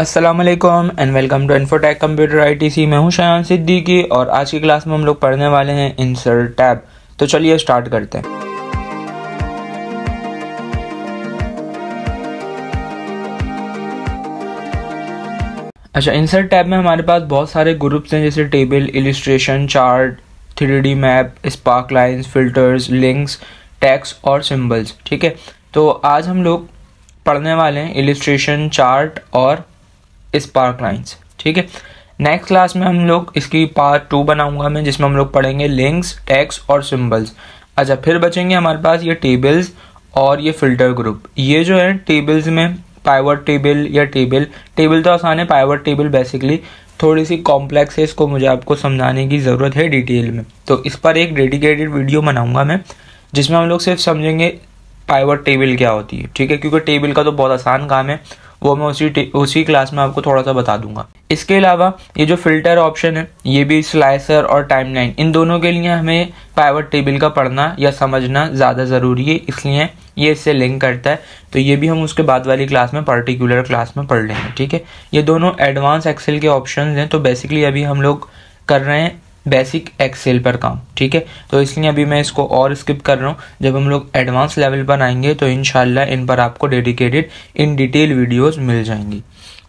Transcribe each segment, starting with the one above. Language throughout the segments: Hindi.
Aslam and welcome to infotech computers मैं हूँ शयान सिद्दीकी और आज की क्लास में हम लोग पढ़ने वाले हैं इंसर्ट टैब तो चलिए स्टार्ट करते हैं अच्छा इंसर्ट टैब में हमारे पास बहुत सारे ग्रुप्स हैं जैसे table illustration chart three D map sparklines filters links text और सिम्बल्स ठीक है तो आज हम लोग पढ़ने वाले हैं इलिस्ट्रेशन चार्ट और स्पार्क लाइन्स ठीक है नेक्स्ट क्लास में हम लोग इसकी पार्ट टू बनाऊंगा मैं जिसमें हम लोग पढ़ेंगे लिंक्स टैक्स और सिम्बल्स अच्छा फिर बचेंगे हमारे पास ये टेबल्स और ये फिल्टर ग्रुप ये जो है टेबल्स में पाइवट टेबल या टेबल टेबल तो आसान है पाइवट टेबल बेसिकली थोड़ी सी कॉम्प्लेक्स है इसको मुझे आपको समझाने की ज़रूरत है डिटेल में तो इस पर एक डेडिकेटेड वीडियो बनाऊंगा मैं जिसमें हम लोग सिर्फ समझेंगे पाइवट टेबल क्या होती है ठीक है क्योंकि टेबल का तो बहुत आसान काम है वो मैं उसी उसी क्लास में आपको थोड़ा सा बता दूंगा इसके अलावा ये जो फिल्टर ऑप्शन है ये भी स्लाइसर और टाइमलाइन इन दोनों के लिए हमें पाइवट टेबल का पढ़ना या समझना ज़्यादा ज़रूरी है इसलिए ये इससे लिंक करता है तो ये भी हम उसके बाद वाली क्लास में पर्टिकुलर क्लास में पढ़ लेंगे ठीक है ये दोनों एडवांस एक्सेल के ऑप्शन हैं तो बेसिकली अभी हम लोग कर रहे हैं बेसिक एक्सेल पर काम ठीक है तो इसलिए अभी मैं इसको और स्किप कर रहा हूँ जब हम लोग एडवांस लेवल पर आएंगे तो इन इन पर आपको डेडिकेटेड इन डिटेल वीडियोस मिल जाएंगी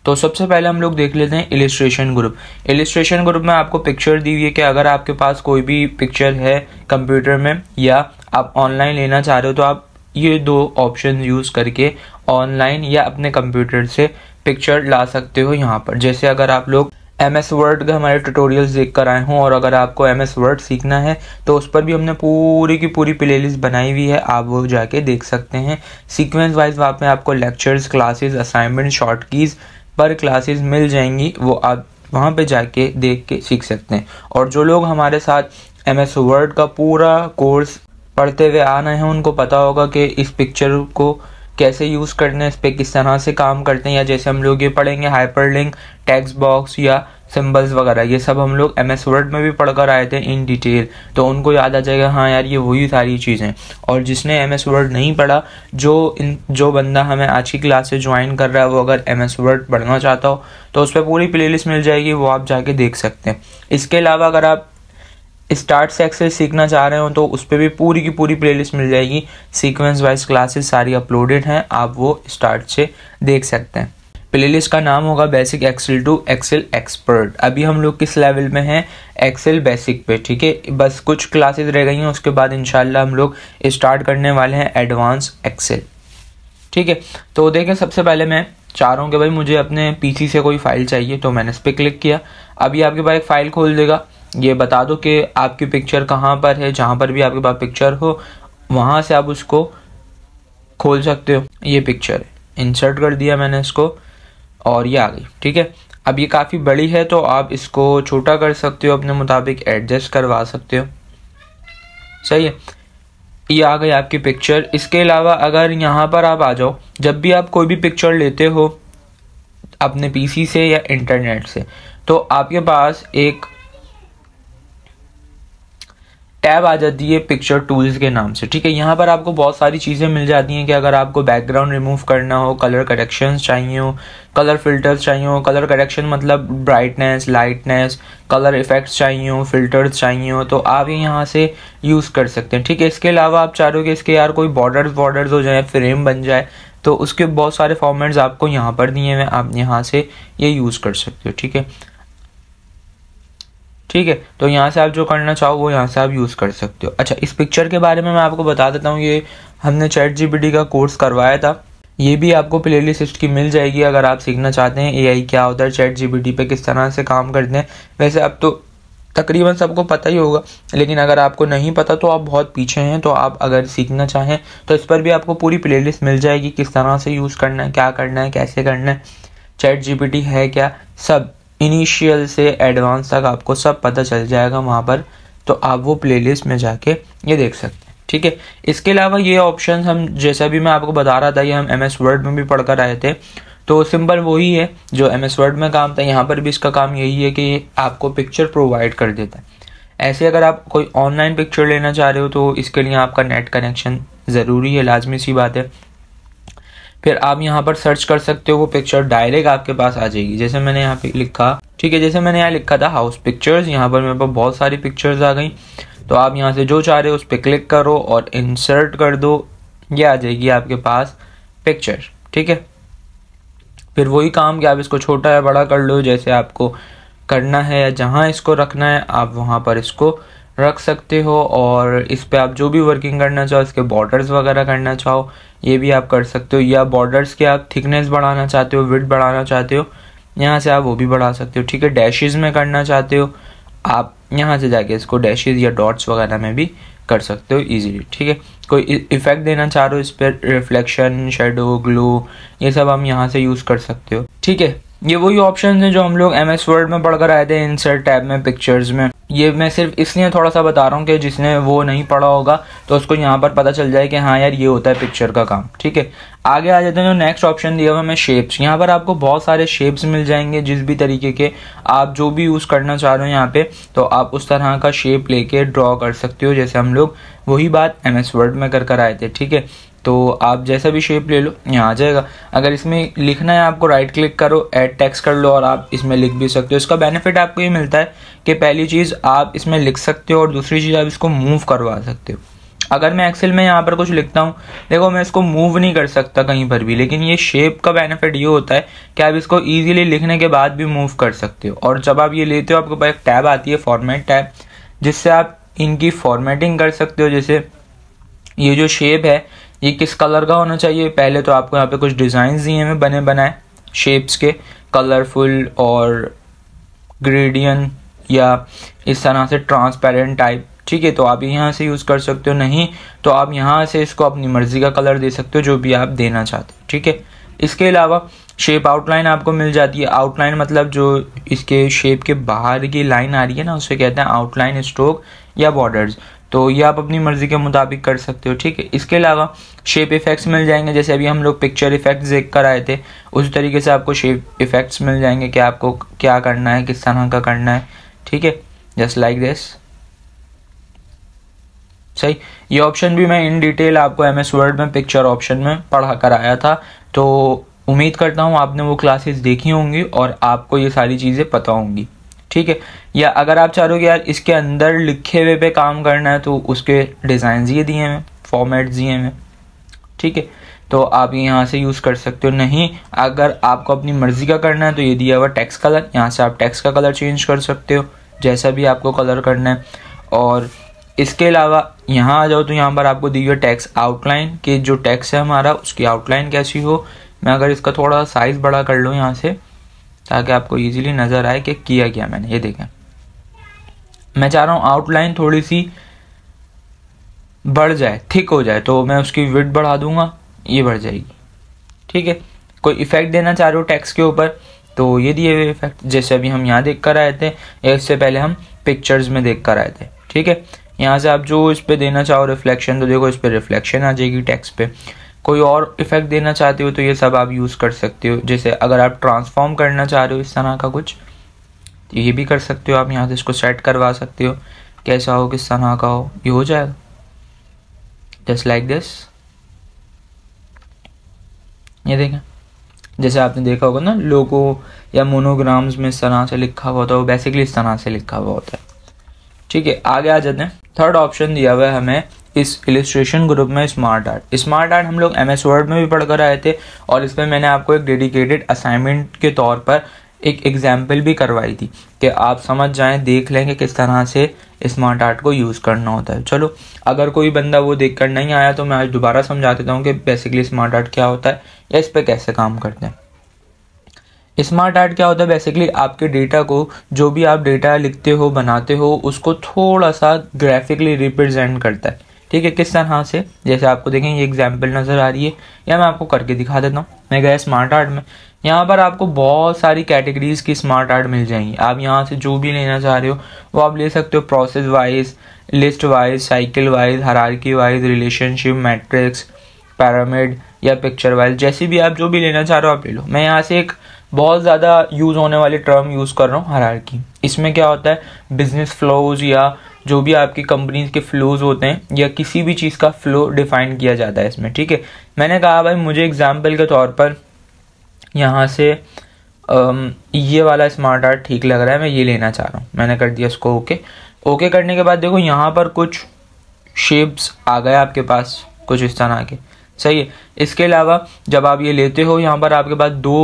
तो सबसे पहले हम लोग देख लेते हैं इलिस्ट्रेशन ग्रुप इलिस्ट्रेशन ग्रुप में आपको पिक्चर दी हुई है कि अगर आपके पास कोई भी पिक्चर है कंप्यूटर में या आप ऑनलाइन लेना चाह रहे हो तो आप ये दो ऑप्शन यूज़ करके ऑनलाइन या अपने कंप्यूटर से पिक्चर ला सकते हो यहाँ पर जैसे अगर आप लोग एम एस वर्ड के हमारे ट्यूटोरियल्स देख कर आए हों और अगर आपको एम एस वर्ड सीखना है तो उस पर भी हमने पूरी की पूरी लिस्ट बनाई हुई है आप वो जाके देख सकते हैं सीक्वेंस वाइज वहाँ पे आपको lectures classes assignment short keys पर क्लासेस मिल जाएंगी वो आप वहाँ पे जाके देख के सीख सकते हैं और जो लोग हमारे साथ एम एस वर्ड का पूरा कोर्स पढ़ते हुए आ रहे हैं उनको पता होगा कि इस पिक्चर को कैसे यूज़ करना है इस पर किस तरह से काम करते हैं या जैसे हम लोग ये पढ़ेंगे हाइपर लिंक टेक्स्ट बॉक्स या सिम्बल्स वगैरह ये सब हम लोग एम एस वर्ड में भी पढ़ कर आए थे इन डिटेल तो उनको याद आ जाएगा हाँ यार ये वही सारी चीज़ें और जिसने एम एस वर्ड नहीं पढ़ा जो इन जो बंदा हमें आज की क्लास से ज्वाइन कर रहा है वो अगर एम एस वर्ड पढ़ना चाहता हो तो उस पर पूरी प्ले लिस्ट मिल जाएगी वो आप जाके देख सकते हैं इसके अलावा अगर आप स्टार्ट से एक्सेस सीखना चाह रहे हो तो उस पर भी पूरी की पूरी प्लेलिस्ट मिल जाएगी सीक्वेंस वाइज क्लासेस सारी अपलोडेड हैं आप वो स्टार्ट से देख सकते हैं प्लेलिस्ट का नाम होगा basic Excel to Excel expert अभी हम लोग किस लेवल में हैं एक्सेल बेसिक पे ठीक है बस कुछ क्लासेस रह गई हैं उसके बाद इंशाल्लाह हम लोग स्टार्ट करने वाले हैं एडवांस एक्सेल ठीक है तो देखें सबसे पहले मैं चाह रहा हूँ कि भाई मुझे अपने पीसी से कोई फ़ाइल चाहिए तो मैंने इस पर क्लिक किया अभी आपके पास एक फ़ाइल खोल देगा ये बता दो कि आपकी पिक्चर कहाँ पर है जहाँ पर भी आपके पास पिक्चर हो वहाँ से आप उसको खोल सकते हो ये पिक्चर है इंसर्ट कर दिया मैंने इसको और ये आ गई ठीक है अब ये काफ़ी बड़ी है तो आप इसको छोटा कर सकते हो अपने मुताबिक एडजस्ट करवा सकते हो सही है ये आ गई आपकी पिक्चर इसके अलावा अगर यहाँ पर आप आ जाओ जब भी आप कोई भी पिक्चर लेते हो अपने पीसी से या इंटरनेट से तो आपके पास एक टैब आ जाती है पिक्चर टूल्स के नाम से ठीक है यहाँ पर आपको बहुत सारी चीज़ें मिल जाती हैं कि अगर आपको बैकग्राउंड रिमूव करना हो कलर करेक्शन चाहिए हो कलर फिल्टर्स चाहिए हो कलर करेक्शन मतलब ब्राइटनेस लाइटनेस कलर इफेक्ट्स चाहिए हो फिल्टर्स चाहिए हो तो आप ये यहाँ से यूज़ कर सकते हैं ठीक है इसके अलावा आप चाह रहे हो कि इसके यार कोई बॉर्डर बॉर्डर्स हो जाए फ्रेम बन जाए तो उसके बहुत सारे फॉर्मेट्स आपको यहाँ पर दिए हुए आप यहाँ से ये यूज़ कर सकते हो ठीक है ठीक है तो यहाँ से आप जो करना चाहो वो यहाँ से आप यूज़ कर सकते हो अच्छा इस पिक्चर के बारे में मैं आपको बता देता हूँ ये हमने चैट जी का कोर्स करवाया था ये भी आपको प्ले लिस्ट की मिल जाएगी अगर आप सीखना चाहते हैं ए क्या होता है चैट जी पे किस तरह से काम करते हैं वैसे अब तो तकरीबन सबको पता ही होगा लेकिन अगर आपको नहीं पता तो आप बहुत पीछे हैं तो आप अगर सीखना चाहें तो इस पर भी आपको पूरी प्ले मिल जाएगी किस तरह से यूज़ करना है क्या करना है कैसे करना है चैट जी है क्या सब इनिशियल से एडवांस तक आपको सब पता चल जाएगा वहाँ पर तो आप वो प्लेलिस्ट में जाके ये देख सकते हैं ठीक है इसके अलावा ये ऑप्शन हम जैसा भी मैं आपको बता रहा था ये हम एम एस वर्ड में भी पढ़ कर आए थे तो सिंपल वही है जो एम एस वर्ड में काम था यहाँ पर भी इसका काम यही है कि आपको पिक्चर प्रोवाइड कर देता है ऐसे अगर आप कोई ऑनलाइन पिक्चर लेना चाह रहे हो तो इसके लिए आपका नेट कनेक्शन ज़रूरी है लाजमी सी बात है फिर आप यहाँ पर सर्च कर सकते हो वो पिक्चर डायरेक्ट आपके पास आ जाएगी जैसे मैंने यहाँ पे लिखा ठीक है जैसे मैंने यहाँ लिखा था हाउस पिक्चर्स यहाँ पर मेरे पास बहुत सारी पिक्चर्स आ गई तो आप यहाँ से जो चाह रहे हो उस पर क्लिक करो और इंसर्ट कर दो ये आ जाएगी आपके पास पिक्चर ठीक है फिर वही काम कि आप इसको छोटा या बड़ा कर लो जैसे आपको करना है या जहाँ इसको रखना है आप वहाँ पर इसको रख सकते हो और इस पर आप जो भी वर्किंग करना चाहो इसके बॉर्डर्स वगैरह करना चाहो ये भी आप कर सकते हो या बॉर्डर्स के आप थिकनेस बढ़ाना चाहते हो विथ बढ़ाना चाहते हो यहाँ से आप वो भी बढ़ा सकते हो ठीक है डैशेज में करना चाहते हो आप यहाँ से जाके इसको डैशेज या डॉट्स वगैरह में भी कर सकते हो इजीली ठीक है कोई इफेक्ट देना चाह रहे हो इस पर रिफ्लेक्शन शेडो ग्लो ये सब हम यहाँ से यूज़ कर सकते हो ठीक है ये वही ऑप्शन हैं जो हम लोग एम एस वर्ड में पढ़कर आए थे इंसर्ट टैब में पिक्चर्स में ये मैं सिर्फ इसलिए थोड़ा सा बता रहा हूँ कि जिसने वो नहीं पढ़ा होगा तो उसको यहाँ पर पता चल जाए कि हाँ यार ये होता है पिक्चर का काम ठीक है आगे आ जाते हैं जो नेक्स्ट ऑप्शन दिया हुआ हमें शेप्स यहाँ पर आपको बहुत सारे शेप्स मिल जाएंगे जिस भी तरीके के आप जो भी यूज़ करना चाह रहे हो यहाँ पे तो आप उस तरह का शेप लेके ड्रॉ कर सकते हो जैसे हम लोग वही बात एम एस वर्ड में कर कर आए थे ठीक है तो आप जैसा भी शेप ले लो यहाँ आ जाएगा अगर इसमें लिखना है आपको राइट क्लिक करो ऐड टेक्स्ट कर लो और आप इसमें लिख भी सकते हो इसका बेनिफिट आपको ये मिलता है कि पहली चीज़ आप इसमें लिख सकते हो और दूसरी चीज़ आप इसको मूव करवा सकते हो अगर मैं एक्सेल में यहाँ पर कुछ लिखता हूँ देखो मैं इसको मूव नहीं कर सकता कहीं पर भी लेकिन ये शेप का बेनिफिट ये होता है कि आप इसको ईजिली लिखने के बाद भी मूव कर सकते हो और जब आप ये लेते हो आपके पास एक टैब आती है फॉर्मेट टैब जिससे आप इनकी फॉर्मेटिंग कर सकते हो जैसे ये जो शेप है ये किस कलर का होना चाहिए पहले तो आपको यहाँ पे कुछ डिज़ाइन दिए हैं बने बनाए शेप्स के कलरफुल और ग्रेडियन या इस तरह से ट्रांसपेरेंट टाइप ठीक है तो आप यहाँ से यूज़ कर सकते हो नहीं तो आप यहाँ से इसको अपनी मर्ज़ी का कलर दे सकते हो जो भी आप देना चाहते हो ठीक है इसके अलावा शेप आउटलाइन आपको मिल जाती है आउटलाइन मतलब जो इसके शेप के बाहर की लाइन आ रही है ना उसे कहते हैं आउटलाइन स्ट्रोक या बॉर्डर्स तो ये आप अपनी मर्ज़ी के मुताबिक कर सकते हो ठीक है इसके अलावा शेप इफ़ेक्ट्स मिल जाएंगे जैसे अभी हम लोग पिक्चर इफ़ेक्ट्स देख कर आए थे उस तरीके से आपको शेप इफ़ेक्ट्स मिल जाएंगे कि आपको क्या करना है किस तरह का करना है ठीक है जस्ट लाइक दिस सही ये ऑप्शन भी मैं इन डिटेल आपको एम एस वर्ड में पिक्चर ऑप्शन में पढ़ा कर आया था तो उम्मीद करता हूँ आपने वो क्लासेस देखी होंगी और आपको ये सारी चीज़ें पता होंगी ठीक है या अगर आप चाह रहे हो यार इसके अंदर लिखे हुए पे काम करना है तो उसके डिज़ाइन ये दिए हैं फॉर्मेट दिए हैं ठीक है तो आप यहाँ से यूज़ कर सकते हो नहीं अगर आपको अपनी मर्ज़ी का करना है तो ये दिया हुआ टैक्स कलर यहाँ से आप टैक्स का कलर चेंज कर सकते हो जैसा भी आपको कलर करना है और इसके अलावा यहाँ आ जाओ तो यहाँ पर आपको दी हुई टैक्स आउटलाइन के जो टैक्स है हमारा उसकी आउटलाइन कैसी हो मैं अगर इसका थोड़ा साइज़ बड़ा कर लूँ यहाँ से ताकि आपको ईजिली नज़र आए कि किया क्या मैंने ये देखें मैं चाह रहा हूँ आउटलाइन थोड़ी सी बढ़ जाए थिक हो जाए तो मैं उसकी विड बढ़ा दूंगा ये बढ़ जाएगी ठीक है कोई इफ़ेक्ट देना चाह रहे हो टैक्स के ऊपर तो ये दिए हुए इफ़ेक्ट जैसे अभी हम यहाँ देख कर आए थे या इससे पहले हम पिक्चर्स में देख कर आए थे ठीक है यहाँ से आप जो इस पर देना चाहो रिफ्लेक्शन तो देखो इस पर रिफ्लेक्शन आ जाएगी टैक्स पे कोई और इफेक्ट देना चाहते हो तो ये सब आप यूज़ कर सकते हो जैसे अगर आप ट्रांसफॉर्म करना चाह रहे हो इस तरह का कुछ तो ये भी कर सकते हो आप यहाँ से इसको सेट करवा सकते हो कैसा हो किस तरह का हो ये हो जाएगा जस्ट लाइक दिस ये देखें जैसे आपने देखा होगा ना लोगो या मोनोग्राम्स में इस तरह से लिखा हुआ होता है वो बेसिकली इस तरह से लिखा हुआ होता है ठीक है आगे आ जाते हैं थर्ड ऑप्शन दिया हुआ है हमें इस इलिस्ट्रेशन ग्रुप में स्मार्ट आर्ट स्मार्ट आर्ट हम लोग एम एस वर्ड में भी पढ़ कर आए थे और इस पर मैंने आपको एक डेडिकेटेड असाइनमेंट के तौर पर एक एग्जाम्पल भी करवाई थी कि आप समझ जाएं देख लें कि किस तरह से स्मार्ट आर्ट को यूज़ करना होता है चलो अगर कोई बंदा वो देख कर नहीं आया तो मैं आज दोबारा समझा देता हूँ कि बेसिकली स्मार्ट आर्ट क्या होता है या इस पर कैसे काम करते हैं स्मार्ट आर्ट क्या होता है बेसिकली आपके डेटा को जो भी आप डेटा लिखते हो बनाते हो उसको थोड़ा सा ग्राफिकली रिप्रेजेंट करता है ठीक है किस तरह हाँ से जैसे आपको देखें ये एग्जाम्पल नज़र आ रही है या मैं आपको करके दिखा देता हूँ मैं गया स्मार्ट आर्ट में यहाँ पर आपको बहुत सारी कैटेगरीज़ की स्मार्ट आर्ट मिल जाएंगी आप यहाँ से जो भी लेना चाह रहे हो वो आप ले सकते हो process wise list wise cycle wise hierarchy wise relationship matrix pyramid या पिक्चर वाइज जैसी भी आप जो भी लेना चाह रहे हो आप ले लो मैं यहाँ से एक बहुत ज़्यादा यूज़ होने वाले टर्म यूज़ कर रहा हूँ हरारकी इसमें क्या होता है बिजनेस फ्लोज या जो भी आपकी कंपनीज के फ्लोज होते हैं या किसी भी चीज़ का फ्लो डिफाइन किया जाता है इसमें ठीक है मैंने कहा भाई मुझे एग्जाम्पल के तौर पर यहाँ से ये वाला स्मार्ट आर्ट ठीक लग रहा है मैं ये लेना चाह रहा हूँ मैंने कर दिया इसको ओके ओके करने के बाद देखो यहाँ पर कुछ शेप्स आ गए आपके पास कुछ इस तरह के सही है इसके अलावा जब आप ये लेते हो यहाँ पर आपके पास दो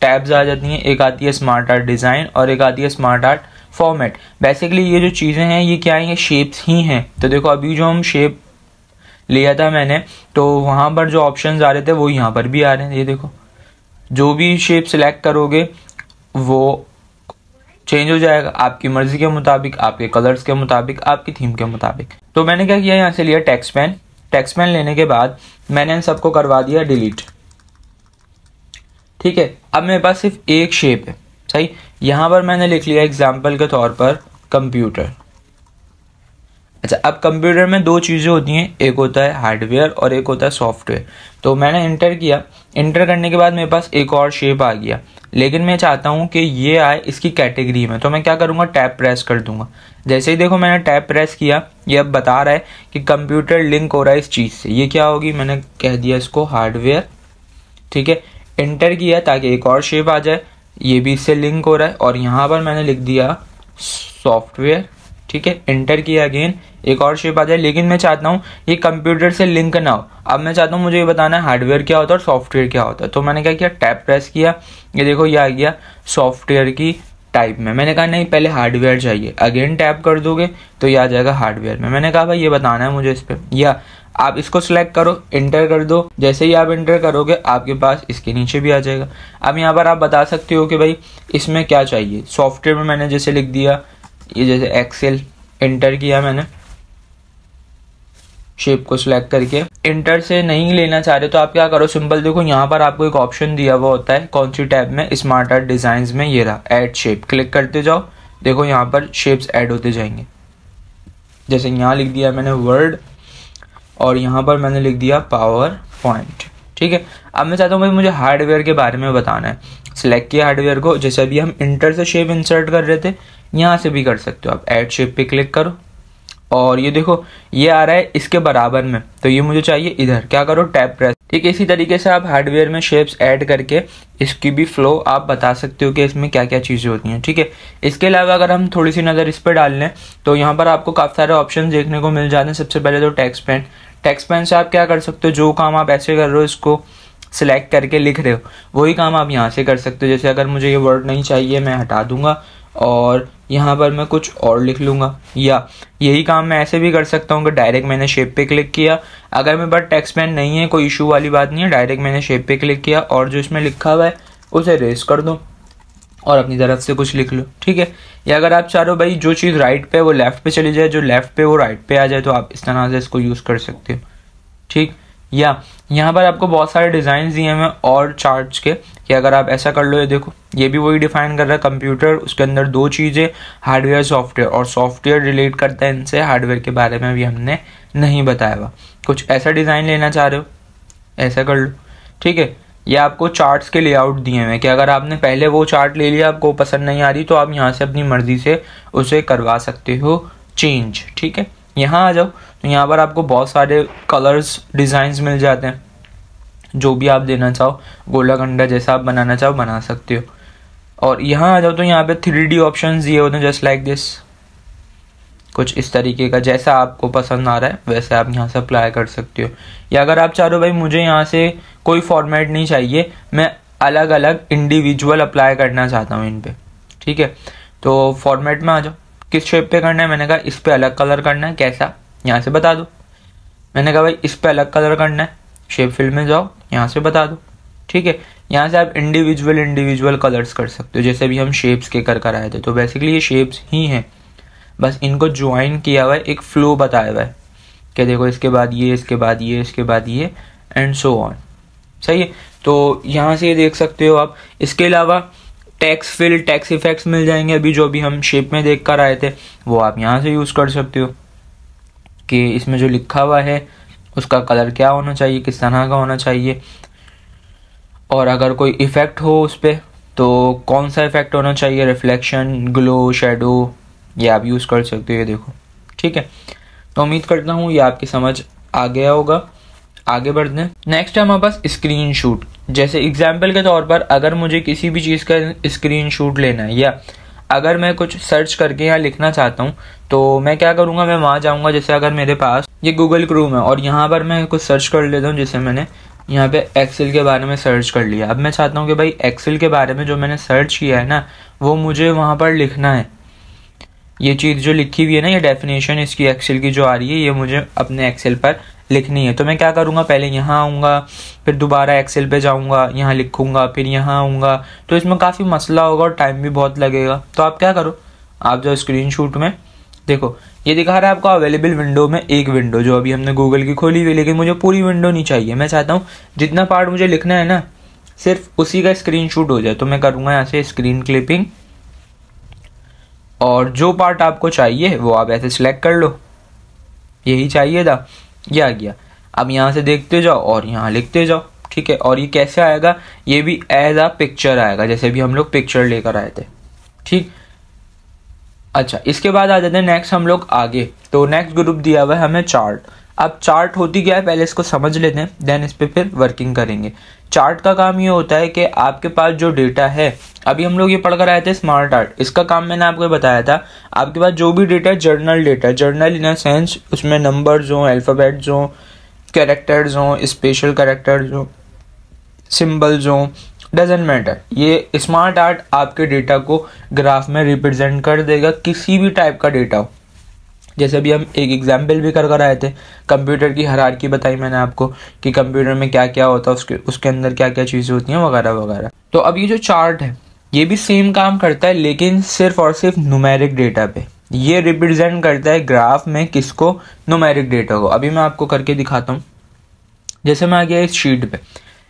टैब्स आ जाती हैं एक आती है स्मार्ट आर्ट डिज़ाइन और एक आती है स्मार्ट आर्ट फॉर्मेट बेसिकली ये जो चीज़ें हैं ये क्या है ये शेप्स ही हैं तो देखो अभी जो हम शेप लिया था मैंने तो वहाँ पर जो ऑप्शन आ रहे थे वो यहाँ पर भी आ रहे हैं ये देखो जो भी शेप सिलेक्ट करोगे वो चेंज हो जाएगा आपकी मर्जी के मुताबिक आपके कलर्स के मुताबिक आपकी थीम के मुताबिक तो मैंने क्या किया यहाँ से लिया टैक्स पेन टैक्स पेन लेने के बाद मैंने इन सबको करवा दिया डिलीट ठीक है अब मेरे पास सिर्फ एक शेप है सही यहां पर मैंने लिख लिया एग्जाम्पल के तौर पर कंप्यूटर अच्छा अब कंप्यूटर में दो चीज़ें होती हैं एक होता है हार्डवेयर और एक होता है सॉफ्टवेयर तो मैंने इंटर किया इंटर करने के बाद मेरे पास एक और शेप आ गया लेकिन मैं चाहता हूँ कि ये आए इसकी कैटेगरी में तो मैं क्या करूँगा टैप प्रेस कर दूंगा जैसे ही देखो मैंने टैप प्रेस किया ये अब बता रहा है कि कंप्यूटर लिंक हो रहा है इस चीज़ से ये क्या होगी मैंने कह दिया इसको हार्डवेयर ठीक है इंटर किया ताकि एक और शेप आ जाए ये भी इससे लिंक हो रहा है और यहाँ पर मैंने लिख दिया सॉफ्टवेयर ठीक है एंटर किया अगेन एक और शेप आ जाए लेकिन मैं चाहता हूँ ये कंप्यूटर से लिंक ना हो अब मैं चाहता हूँ मुझे ये बताना है हार्डवेयर क्या होता है और सॉफ्टवेयर क्या होता है तो मैंने क्या किया टैप प्रेस किया ये देखो ये आ गया सॉफ्टवेयर की टाइप में मैंने कहा नहीं पहले हार्डवेयर चाहिए अगेन टैप कर दोगे तो ये आ जाएगा हार्डवेयर में मैंने कहा भाई ये बताना है मुझे इस पर या आप इसको सिलेक्ट करो इंटर कर दो जैसे ही आप इंटर करोगे आपके पास इसके नीचे भी आ जाएगा अब यहाँ पर आप बता सकते हो कि भाई इसमें क्या चाहिए सॉफ्टवेयर में मैंने जैसे लिख दिया ये जैसे एक्सेल इंटर किया मैंने शेप को सिलेक्ट करके इंटर से नहीं लेना चाह रहे तो आप क्या करो सिंपल देखो यहाँ पर आपको एक ऑप्शन दिया हुआ होता है कौन सी टैब में स्मार्ट आर्ट डिजाइन में ये रहा ऐड शेप क्लिक करते जाओ देखो यहाँ पर शेप्स ऐड होते जाएंगे जैसे यहाँ लिख दिया मैंने वर्ड और यहाँ पर मैंने लिख दिया पावर पॉइंट ठीक है अब मैं चाहता हूँ भाई मुझे हार्डवेयर के बारे में बताना है सिलेक्ट किया हार्डवेयर को जैसे अभी हम इंटर से शेप इंसर्ट कर रहे थे यहाँ से भी कर सकते हो आप एड शेप पे क्लिक करो और ये देखो ये आ रहा है इसके बराबर में तो ये मुझे चाहिए इधर क्या करो टैप प्रेस ठीक इसी तरीके से आप हार्डवेयर में शेप्स ऐड करके इसकी भी फ्लो आप बता सकते हो कि इसमें क्या क्या चीज़ें होती हैं ठीक है इसके अलावा अगर हम थोड़ी सी नज़र इस पर डाल लें तो यहाँ पर आपको काफ़ी सारे ऑप्शन देखने को मिल जाते हैं सबसे पहले तो टैक्स पेन टैक्स पेन से आप क्या कर सकते हो जो काम आप ऐसे कर रहे हो इसको सिलेक्ट करके लिख रहे हो वही काम आप यहाँ से कर सकते हो जैसे अगर मुझे ये वर्ड नहीं चाहिए मैं हटा दूंगा और यहाँ पर मैं कुछ और लिख लूँगा या यही काम मैं ऐसे भी कर सकता हूँ कि डायरेक्ट मैंने शेप पे क्लिक किया अगर मेरे पास टेक्स्ट पेन नहीं है कोई इशू वाली बात नहीं है डायरेक्ट मैंने शेप पे क्लिक किया और जो इसमें लिखा हुआ है उसे रेस कर दो और अपनी तरफ से कुछ लिख लो ठीक है या अगर आप चाहो भाई जो चीज़ राइट पे वो लेफ़्ट पे चली जाए जो लेफ़्ट पे वो राइट पे आ जाए तो आप इस तरह से इसको यूज़ कर सकते हो ठीक या यहाँ पर आपको बहुत सारे डिज़ाइन दिए हैं और चार्ट के कि अगर आप ऐसा कर लो ये देखो ये भी वही डिफाइन कर रहा है कंप्यूटर उसके अंदर दो चीज़ें हार्डवेयर सॉफ्टवेयर और सॉफ्टवेयर रिलेट करता है इनसे हार्डवेयर के बारे में भी हमने नहीं बताया हुआ कुछ ऐसा डिज़ाइन लेना चाह रहे हो ऐसा कर लो ठीक है ये आपको चार्ट्स के लेआउट दिए हुए हैं कि अगर आपने पहले वो चार्ट ले लिया आपको पसंद नहीं आ रही तो आप यहाँ से अपनी मर्ज़ी से उसे करवा सकते हो चेंज ठीक है यहाँ आ जाओ तो यहाँ पर आपको बहुत सारे कलर्स डिज़ाइंस मिल जाते हैं जो भी आप देना चाहो गोला गंडा जैसा आप बनाना चाहो बना सकते हो और यहाँ आ जाओ तो यहाँ पे थ्री डी ऑप्शन ये होते हैं जस्ट लाइक दिस कुछ इस तरीके का जैसा आपको पसंद आ रहा है वैसे आप यहाँ से अप्लाई कर सकते हो या अगर आप चाह रहे हो भाई मुझे यहाँ से कोई फॉर्मेट नहीं चाहिए मैं अलग अलग इंडिविजुअल अप्लाई करना चाहता हूँ इन पर ठीक है तो फॉर्मेट में आ जाओ किस शेप पे करना है मैंने कहा इस पर अलग कलर करना है कैसा यहाँ से बता दो मैंने कहा भाई इस पर अलग कलर करना है शेप फिल में जाओ यहाँ से बता दो ठीक है यहाँ से आप इंडिविजुअल इंडिविजुअल कलर्स कर सकते हो जैसे अभी हम शेप्स के कर कर आए थे तो बेसिकली ये शेप्स ही हैं बस इनको ज्वाइन किया हुआ है एक फ्लो बताया हुआ है कि देखो इसके बाद ये इसके बाद ये इसके बाद ये एंड सो ऑन सही है तो यहाँ से ये देख सकते हो आप इसके अलावा टैक्स फिल टैक्स इफेक्ट्स मिल जाएंगे अभी जो भी हम शेप में देख कर आए थे वो आप यहाँ से यूज़ कर सकते हो कि इसमें जो लिखा हुआ है उसका कलर क्या होना चाहिए किस तरह का होना चाहिए और अगर कोई इफ़ेक्ट हो उस पर तो कौन सा इफ़ेक्ट होना चाहिए रिफ्लेक्शन ग्लो शेडो ये आप यूज़ कर सकते हो ये देखो ठीक है तो उम्मीद करता हूँ ये आपकी समझ आ गया होगा आगे बढ़ दें नेक्स्ट है हमारे पास स्क्रीन शूट जैसे एग्जाम्पल के तौर पर अगर मुझे किसी भी चीज़ का स्क्रीन शूट लेना है या अगर मैं कुछ सर्च करके यहाँ लिखना चाहता हूँ तो मैं क्या करूँगा मैं वहाँ जाऊँगा जैसे अगर मेरे पास ये गूगल क्रूम है और यहाँ पर मैं कुछ सर्च कर लेता हूँ जैसे मैंने यहाँ पे एक्सेल के बारे में सर्च कर लिया अब मैं चाहता हूँ कि भाई एक्सेल के बारे में जो मैंने सर्च किया है ना वो मुझे वहाँ पर लिखना है ये चीज़ जो लिखी हुई है ना ये डेफिनेशन इसकी एक्सेल की जो आ रही है ये मुझे अपने एक्सेल पर लिखनी है तो मैं क्या करूँगा पहले यहाँ आऊँगा फिर दोबारा एक्सेल पे जाऊँगा यहाँ लिखूँगा फिर यहाँ आऊँगा तो इसमें काफ़ी मसला होगा और टाइम भी बहुत लगेगा तो आप क्या करो आप जाओ स्क्रीन में देखो ये दिखा रहा है आपको अवेलेबल विंडो में एक विंडो जो अभी हमने गूगल की खोली हुई लेकिन मुझे पूरी विंडो नहीं चाहिए मैं चाहता हूँ जितना पार्ट मुझे लिखना है ना सिर्फ उसी का स्क्रीन शूट हो जाए तो मैं करूँगा यहाँ से स्क्रीन क्लिपिंग और जो पार्ट आपको चाहिए वो आप ऐसे सिलेक्ट कर लो यही चाहिए था ये आ गया अब यहाँ से देखते जाओ और यहाँ लिखते जाओ ठीक है और ये कैसे आएगा ये भी एज आ पिक्चर आएगा जैसे भी हम लोग पिक्चर लेकर आए थे ठीक अच्छा इसके बाद आ जाते हैं नेक्स्ट हम लोग आगे तो नेक्स्ट ग्रुप दिया हुआ है हमें चार्ट अब चार्ट होती क्या है पहले इसको समझ लेते हैं देन इस पर फिर वर्किंग करेंगे चार्ट का काम ये होता है कि आपके पास जो डेटा है अभी हम लोग ये पढ़कर आए थे स्मार्ट आर्ट इसका काम मैंने आपको बताया था आपके पास जो भी डेटा है general data general in sense उसमें नंबर्स हों अल्फ़ाबेट्स हों कैरेक्टर्स हों स्पेशल करेक्टर्स हों सिम्बल्स हों डजेंट मैटर ये स्मार्ट आर्ट आपके डेटा को ग्राफ में रिप्रेजेंट कर देगा किसी भी टाइप का डेटा हो जैसे अभी हम एक एग्जाम्पल भी कर कर आए थे कंप्यूटर की की बताई मैंने आपको कि कंप्यूटर में क्या क्या होता है उसके उसके अंदर क्या क्या चीज़ें होती हैं वगैरह वगैरह तो अब ये जो चार्ट है ये भी सेम काम करता है लेकिन सिर्फ और सिर्फ नुमेरिक डेटा पे ये रिप्रेजेंट करता है ग्राफ में किसको नुमेरिक डेटा को अभी मैं आपको करके दिखाता हूँ जैसे मैं आ गया इस शीट पे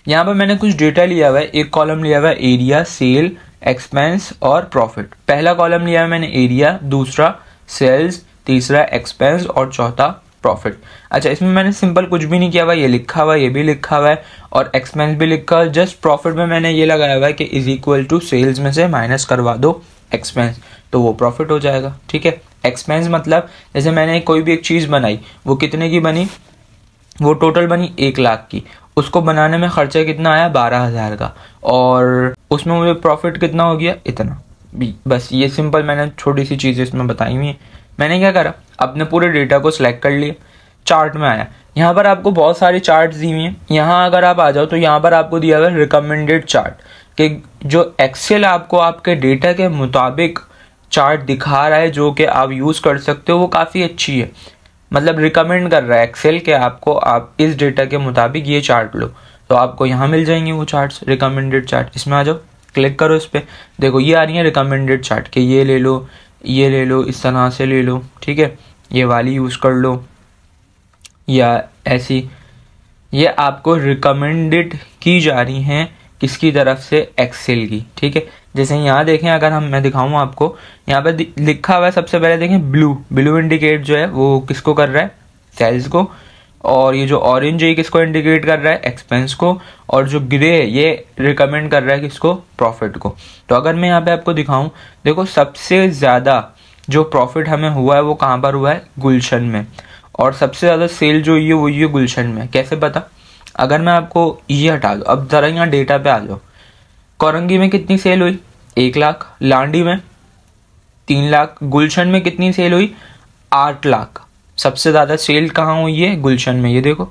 यहाँ पर मैंने कुछ डेटा लिया हुआ है एक कॉलम लिया हुआ है एरिया सेल एक्सपेंस और प्रॉफिट पहला कॉलम लिया है मैंने एरिया दूसरा सेल्स तीसरा एक्सपेंस और चौथा प्रॉफिट अच्छा इसमें मैंने सिंपल कुछ भी नहीं किया हुआ ये लिखा हुआ ये भी लिखा हुआ है और एक्सपेंस भी लिखा हुआ जस्ट प्रॉफिट में मैंने ये लगाया हुआ है कि इज इक्वल टू सेल्स में से माइनस करवा दो एक्सपेंस तो वो प्रॉफिट हो जाएगा ठीक है एक्सपेंस मतलब जैसे मैंने कोई भी एक चीज़ बनाई वो कितने की बनी वो टोटल बनी एक लाख की उसको बनाने में खर्चा कितना आया बारह हज़ार का और उसमें मुझे प्रॉफिट कितना हो गया इतना बस ये सिंपल मैंने छोटी सी चीज़ें इसमें बताई हुई हैं मैंने क्या करा अपने पूरे डेटा को सिलेक्ट कर लिया चार्ट में आया यहाँ पर आपको बहुत सारे चार्ट दी हुए हैं यहाँ अगर आप आ जाओ तो यहाँ पर आपको दिया हुआ है रिकमेंडेड चार्ट कि जो एक्सेल आपको आपके डेटा के मुताबिक चार्ट दिखा रहा है जो कि आप यूज़ कर सकते हो वो काफ़ी अच्छी है मतलब रिकमेंड कर रहा है एक्सेल के आपको आप इस डेटा के मुताबिक ये चार्ट लो तो आपको यहाँ मिल जाएंगे वो चार्ट्स रिकमेंडेड चार्ट इसमें आ जाओ क्लिक करो इस पर देखो ये आ रही है रिकमेंडेड चार्ट कि ये ले लो ये ले लो इस तरह से ले लो ठीक है ये वाली यूज़ कर लो या ऐसी ये आपको रिकमेंडेड की जा रही हैं किसकी तरफ से एक्सेल की ठीक है जैसे यहाँ देखें अगर हम मैं दिखाऊँ आपको यहाँ पर लिखा हुआ है सबसे पहले देखें ब्लू ब्लू इंडिकेट जो है वो किसको कर रहा है सेल्स को और ये जो ऑरेंज है किसको इंडिकेट कर रहा है एक्सपेंस को और जो ग्रे है ये रिकमेंड कर रहा है किसको प्रॉफिट को तो अगर मैं यहाँ पे आपको दिखाऊं देखो सबसे ज़्यादा जो प्रॉफिट हमें हुआ है वो कहाँ पर हुआ है गुलशन में और सबसे ज़्यादा सेल जो हुई है वो ये गुलशन में कैसे पता अगर मैं आपको ये हटा दो अब ज़रा यहाँ डेटा पे आ जाओ कोरंगी में कितनी सेल हुई एक लाख लांडी में तीन लाख गुलशन में कितनी सेल हुई आठ लाख सबसे ज़्यादा सेल कहाँ हुई है गुलशन में ये देखो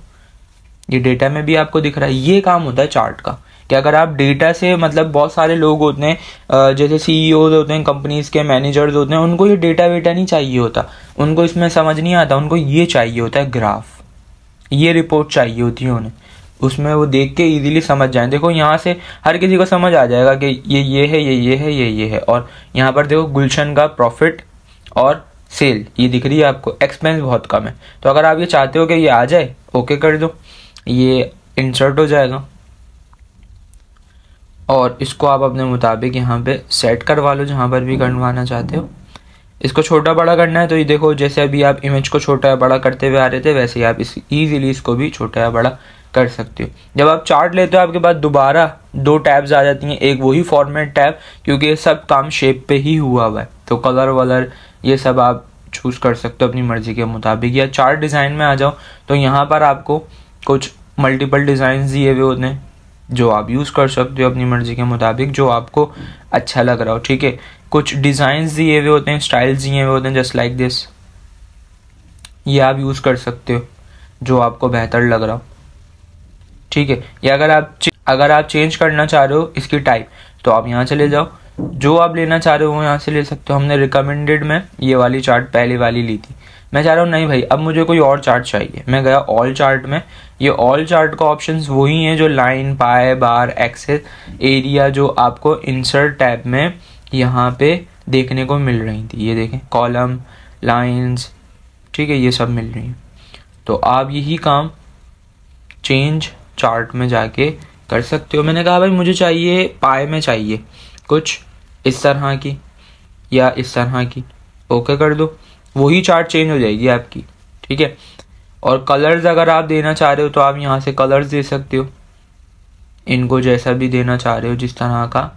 ये डेटा में भी आपको दिख रहा है ये काम होता है चार्ट का कि अगर आप डेटा से मतलब बहुत सारे लोग होते हैं जैसे सीईओ e होते हैं कंपनीज के मैनेजर्स होते हैं उनको ये डेटा वेटा नहीं चाहिए होता उनको इसमें समझ नहीं आता उनको ये चाहिए होता है ग्राफ ये रिपोर्ट चाहिए होती है उन्हें उसमें वो देख के इजीली समझ जाए देखो यहाँ से हर किसी को समझ आ जाएगा कि ये ये है ये ये है ये ये है और यहाँ पर देखो गुलशन का प्रॉफिट और सेल ये दिख रही है आपको एक्सपेंस बहुत कम है तो अगर आप ये चाहते हो कि ये आ जाए ओके कर दो ये इंसर्ट हो जाएगा और इसको आप अपने मुताबिक यहाँ पे सेट करवा लो जहाँ पर भी करवाना चाहते हो इसको छोटा बड़ा करना है तो ये देखो जैसे अभी आप इमेज को छोटा या बड़ा करते हुए आ रहे थे वैसे ही आप इस ईजिली इसको भी छोटा या बड़ा कर सकते हो जब आप चार्ट लेते हो आपके पास दोबारा दो टैब्स आ जाती हैं एक वही फॉर्मेट टैब क्योंकि ये सब काम शेप पे ही हुआ हुआ है तो कलर वलर ये सब आप चूज़ कर सकते हो अपनी मर्जी के मुताबिक या चार डिज़ाइन में आ जाओ तो यहाँ पर आपको कुछ मल्टीपल डिज़ाइन दिए हुए होते हैं जो आप यूज़ कर सकते हो अपनी मर्जी के मुताबिक जो आपको अच्छा लग रहा हो ठीक है कुछ डिजाइन दिए हुए होते हैं स्टाइल्स दिए हुए होते हैं जस्ट लाइक दिस ये आप यूज़ कर सकते हो जो आपको बेहतर लग रहा हो ठीक है या अगर आप अगर आप चेंज करना चाह रहे हो इसकी टाइप तो आप यहाँ चले जाओ जो आप लेना चाह रहे हो यहाँ से ले सकते हो हमने रिकमेंडेड में ये वाली चार्ट पहली वाली ली थी मैं चाह रहा हूँ नहीं भाई अब मुझे कोई और चार्ट चाहिए मैं गया ऑल चार्ट में ये ऑल चार्ट का ऑप्शन वही है जो लाइन पाए बार एक्सेस एरिया जो आपको इंसर्ट टैब में यहाँ पे देखने को मिल रही थी ये देखें कॉलम लाइंस ठीक है ये सब मिल रही हैं तो आप यही काम चेंज चार्ट में जाके कर सकते हो मैंने कहा भाई मुझे चाहिए पाए में चाहिए कुछ इस तरह की या इस तरह की ओके कर दो वही चार्ट चेंज हो जाएगी आपकी ठीक है और कलर्स अगर आप देना चाह रहे हो तो आप यहाँ से कलर्स दे सकते हो इनको जैसा भी देना चाह रहे हो जिस तरह का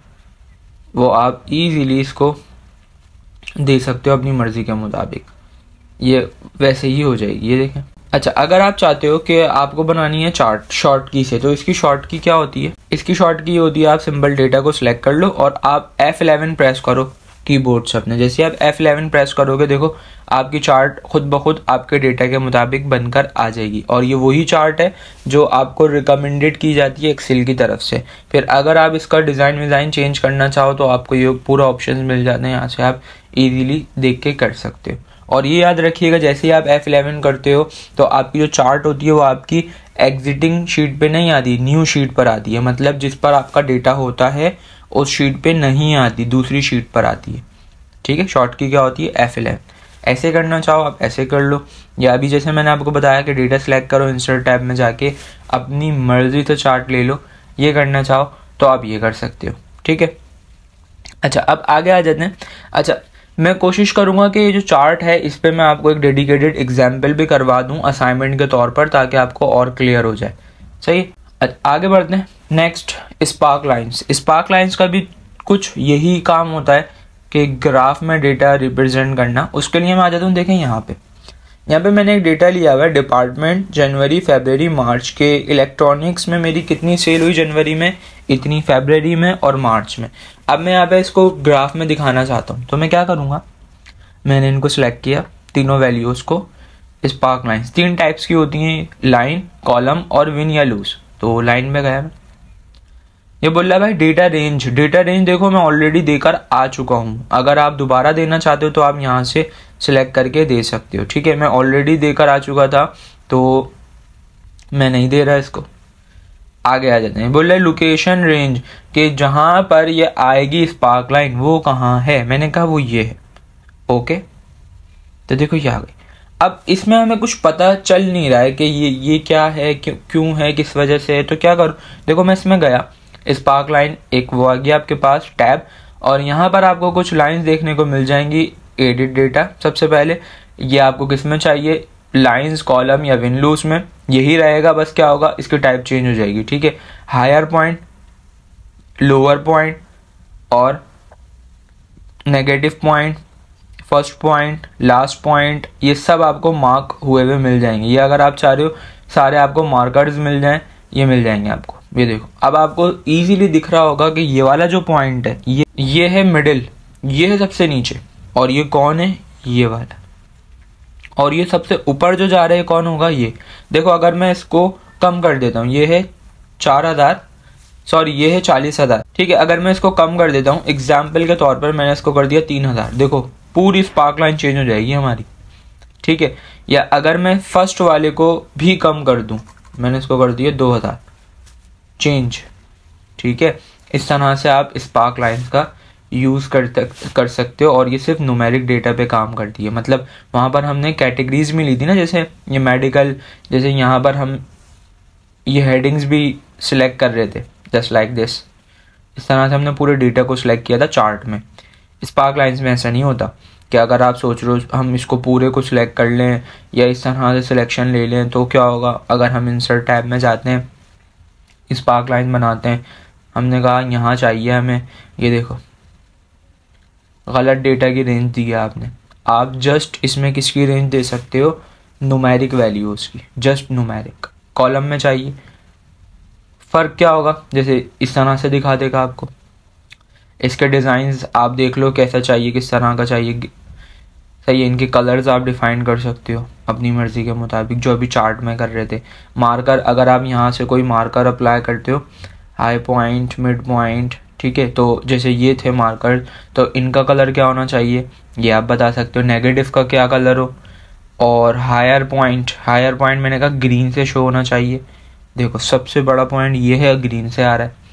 वो आप इजीली इसको दे सकते हो अपनी मर्ज़ी के मुताबिक ये वैसे ही हो जाएगी ये देखें अच्छा अगर आप चाहते हो कि आपको बनानी है चार्ट शॉर्ट की से तो इसकी शॉर्ट की क्या होती है इसकी शॉर्ट की होती है आप सिंपल डेटा को सिलेक्ट कर लो और आप F11 प्रेस करो कीबोर्ड से अपने जैसे आप F11 प्रेस करोगे देखो आपकी चार्ट खुद ब खुद आपके डेटा के मुताबिक बनकर आ जाएगी और ये वही चार्ट है जो आपको रिकमेंडेड की जाती है एक्सेल की तरफ से फिर अगर आप इसका डिज़ाइन विज़ाइन चेंज करना चाहो तो आपको ये पूरा ऑप्शन मिल जाते हैं यहाँ से आप ईजिली देख के कर सकते हो और ये याद रखिएगा जैसे ही आप एफ इलेवन करते हो तो आपकी जो चार्ट होती है वो आपकी एग्जिटिंग शीट पे नहीं आती न्यू शीट पर आती है मतलब जिस पर आपका डेटा होता है उस शीट पे नहीं आती दूसरी शीट पर आती है ठीक है शॉर्ट की क्या होती है एफ इलेवन ऐसे करना चाहो आप ऐसे कर लो या अभी जैसे मैंने आपको बताया कि डेटा सेलेक्ट करो इंस्टर टैब में जाके अपनी मर्जी से चार्ट ले लो ये करना चाहो तो आप ये कर सकते हो ठीक है अच्छा अब आगे आ जाते हैं अच्छा मैं कोशिश करूंगा कि ये जो चार्ट है इस पर मैं आपको एक डेडिकेटेड एग्जाम्पल भी करवा दूँ असाइनमेंट के तौर पर ताकि आपको और क्लियर हो जाए सही आगे बढ़ते हैं next sparklines sparklines का भी कुछ यही काम होता है कि ग्राफ में डेटा रिप्रेजेंट करना उसके लिए मैं आ जाता हूँ देखें यहाँ पे यहाँ पे मैंने एक डेटा लिया हुआ है डिपार्टमेंट जनवरी फेबररी मार्च के इलेक्ट्रॉनिक्स में मेरी कितनी सेल हुई जनवरी में इतनी फेबररी में और मार्च में अब मैं यहाँ पे इसको ग्राफ में दिखाना चाहता हूँ तो मैं क्या करूँगा मैंने इनको सिलेक्ट किया तीनों वैल्यूज़ को स्पार्क लाइन्स तीन टाइप्स की होती हैं लाइन कॉलम और विन या लूज तो लाइन में गया मैं ये बोल रहा भाई डेटा रेंज डेटा रेंज देखो मैं ऑलरेडी देकर आ चुका हूँ अगर आप दोबारा देना चाहते हो तो आप यहाँ से सिलेक्ट करके दे सकते हो ठीक है मैं ऑलरेडी देकर आ चुका था तो मैं नहीं दे रहा इसको आगे आ जाते हैं बोल रहे लोकेशन रेंज के जहां पर ये आएगी स्पार्क लाइन वो कहाँ है मैंने कहा वो ये है ओके तो देखो ये आ गई अब इसमें हमें कुछ पता चल नहीं रहा है कि ये ये क्या है क्यों क्यों है किस वजह से है तो क्या करूँ देखो मैं इसमें गया स्पार्क लाइन एक वो आ गया आपके पास टैब और यहाँ पर आपको कुछ लाइंस देखने को मिल जाएंगी एडिट डेटा सबसे पहले ये आपको किस में चाहिए लाइंस कॉलम या विन में यही रहेगा बस क्या होगा इसकी टाइप चेंज हो जाएगी ठीक है हायर पॉइंट लोअर पॉइंट और negative point first point last point ये सब आपको मार्क हुए हुए मिल जाएंगे ये अगर आप चाह रहे हो सारे आपको मार्कर्स मिल जाएं ये मिल जाएंगे आपको ये देखो अब आपको इजीली दिख रहा होगा कि ये वाला जो पॉइंट है ये ये है मिडिल ये है सबसे नीचे और ये कौन है ये वाला और ये सबसे ऊपर जो जा रहे हैं कौन होगा ये देखो अगर मैं इसको कम कर देता हूँ ये है चार हज़ार सॉरी ये है चालीस हज़ार ठीक है अगर मैं इसको कम कर देता हूँ एग्जाम्पल के तौर पर मैंने इसको कर दिया तीन हज़ार देखो पूरी स्पार्क लाइन चेंज हो जाएगी हमारी ठीक है या अगर मैं फर्स्ट वाले को भी कम कर दूँ मैंने इसको कर दिया दो हज़ार चेंज ठीक है इस तरह से आप स्पार्क लाइन का यूज़ कर तक कर सकते हो और ये सिर्फ नूमेरिक डेटा पे काम करती है मतलब वहाँ पर हमने कैटेगरीज भी ली थी ना जैसे ये मेडिकल जैसे यहाँ पर हम ये हेडिंग्स भी सिलेक्ट कर रहे थे जस्ट लाइक दिस इस तरह से हमने पूरे डेटा को सिलेक्ट किया था चार्ट में स्पार्क लाइन्स में ऐसा नहीं होता कि अगर आप सोच रहे हो हम इसको पूरे को सिलेक्ट कर लें या इस तरह से सिलेक्शन ले लें तो क्या होगा अगर हम इंसर्ट टैब में जाते हैं स्पार्क लाइन बनाते हैं हमने कहा यहाँ चाहिए हमें ये देखो गलत डेटा की रेंज दी है आपने आप जस्ट इसमें किसकी रेंज दे सकते हो नुमेरिक वैल्यूज़ की जस्ट नुमेरिक कॉलम में चाहिए फ़र्क क्या होगा जैसे इस तरह से दिखा देगा आपको इसके डिज़ाइन आप देख लो कैसा चाहिए किस तरह का चाहिए सही है इनके कलर्स आप डिफ़ाइन कर सकते हो अपनी मर्ज़ी के मुताबिक जो अभी चार्ट में कर रहे थे मार्कर अगर आप यहाँ से कोई मार्कर अप्लाई करते हो हाई पॉइंट मिड पॉइंट ठीक है तो जैसे ये थे मार्कर तो इनका कलर क्या होना चाहिए ये आप बता सकते हो नेगेटिव का क्या कलर हो और हायर पॉइंट हायर पॉइंट मैंने कहा ग्रीन से शो होना चाहिए देखो सबसे बड़ा पॉइंट ये है ग्रीन से आ रहा है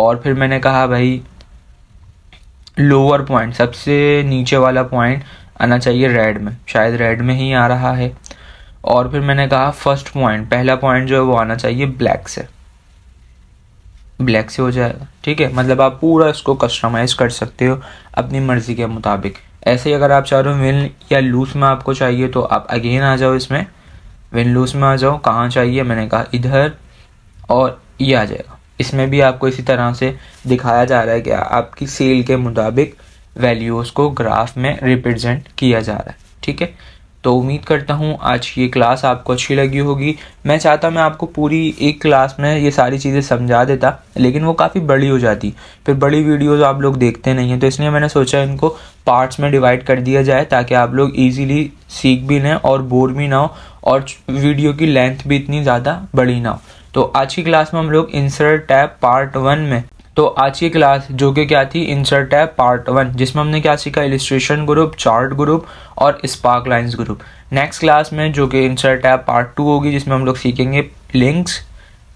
और फिर मैंने कहा भाई लोअर पॉइंट सबसे नीचे वाला पॉइंट आना चाहिए रेड में शायद रेड में ही आ रहा है और फिर मैंने कहा फर्स्ट पॉइंट पहला पॉइंट जो है वो आना चाहिए ब्लैक से ब्लैक से हो जाएगा ठीक है मतलब आप पूरा इसको कस्टमाइज़ कर सकते हो अपनी मर्ज़ी के मुताबिक ऐसे ही अगर आप चाह रहे हो विन या लूज में आपको चाहिए तो आप अगेन आ जाओ इसमें विन लूज में आ जाओ कहाँ चाहिए मैंने कहा इधर और ये आ जाएगा इसमें भी आपको इसी तरह से दिखाया जा रहा है कि आपकी सेल के मुताबिक वैल्यूज़ को ग्राफ में रिप्रेजेंट किया जा रहा है ठीक है तो उम्मीद करता हूँ आज की ये क्लास आपको अच्छी लगी होगी मैं चाहता मैं आपको पूरी एक क्लास में ये सारी चीज़ें समझा देता लेकिन वो काफ़ी बड़ी हो जाती फिर बड़ी वीडियोज़ आप लोग देखते नहीं हैं तो इसलिए मैंने सोचा इनको पार्ट्स में डिवाइड कर दिया जाए ताकि आप लोग ईजिली सीख भी लें और बोर भी ना हो और वीडियो की लेंथ भी इतनी ज़्यादा बड़ी ना हो तो आज की क्लास में हम लोग इंसर्ट टैब पार्ट वन में तो आज की क्लास जो कि क्या थी इंसर्ट है पार्ट वन जिसमें हमने क्या सीखा इलिस्ट्रेशन ग्रुप चार्ट ग्रुप और sparklines group next class में जो कि इंसर्ट है पार्ट टू होगी जिसमें हम लोग सीखेंगे लिंक्स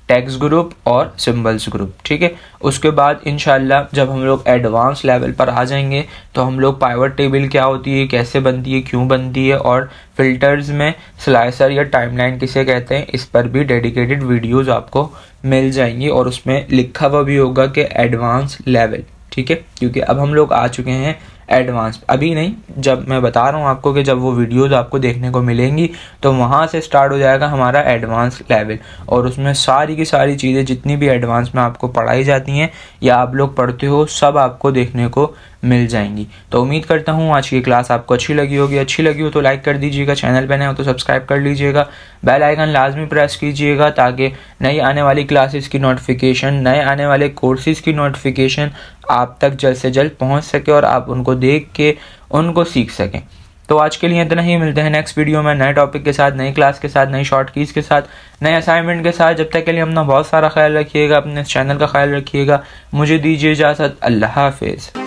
टेक्स ग्रुप और सिम्बल्स ग्रुप ठीक है उसके बाद इन जब हम लोग एडवांस लेवल पर आ जाएंगे तो हम लोग पावर टेबल क्या होती है कैसे बनती है क्यों बनती है और फिल्टर्स में स्लाइसर या टाइमलाइन किसे कहते हैं इस पर भी डेडिकेटेड वीडियोस आपको मिल जाएंगी और उसमें लिखा हुआ भी होगा कि एडवांस लेवल ठीक है क्योंकि अब हम लोग आ चुके हैं एडवांस अभी नहीं जब मैं बता रहा हूँ आपको कि जब वो वीडियोस आपको देखने को मिलेंगी तो वहाँ से स्टार्ट हो जाएगा हमारा एडवांस लेवल और उसमें सारी की सारी चीज़ें जितनी भी एडवांस में आपको पढ़ाई जाती हैं या आप लोग पढ़ते हो सब आपको देखने को मिल जाएंगी तो उम्मीद करता हूँ आज की क्लास आपको अच्छी लगी होगी अच्छी लगी हो तो लाइक कर दीजिएगा चैनल पर नए हो तो सब्सक्राइब कर लीजिएगा बेल आइकन लाजमी प्रेस कीजिएगा ताकि नई आने वाली क्लासेस की नोटिफिकेशन नए आने वाले कोर्सेज की नोटिफिकेशन आप तक जल्द से जल्द पहुँच सके और आप उनको देख के उनको सीख सकें तो आज के लिए इतना ही मिलते हैं नेक्स्ट वीडियो में नए टॉपिक के साथ नई क्लास के साथ नई शॉर्ट कीज के साथ नए असाइनमेंट के साथ जब तक के लिए अपना बहुत सारा ख्याल रखिएगा अपने चैनल का ख्याल रखिएगा मुझे दीजिए इजाज़त अल्लाह हाफिज़